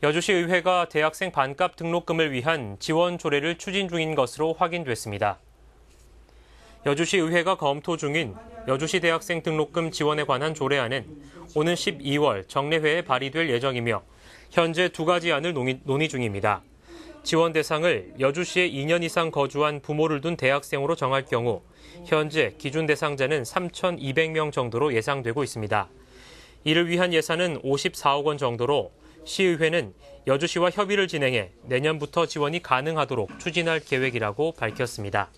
여주시의회가 대학생 반값 등록금을 위한 지원 조례를 추진 중인 것으로 확인됐습니다. 여주시의회가 검토 중인 여주시 대학생 등록금 지원에 관한 조례안은 오는 12월 정례회에 발의될 예정이며 현재 두 가지 안을 논의, 논의 중입니다. 지원 대상을 여주시에 2년 이상 거주한 부모를 둔 대학생으로 정할 경우 현재 기준 대상자는 3,200명 정도로 예상되고 있습니다. 이를 위한 예산은 54억 원 정도로 시의회는 여주시와 협의를 진행해 내년부터 지원이 가능하도록 추진할 계획이라고 밝혔습니다.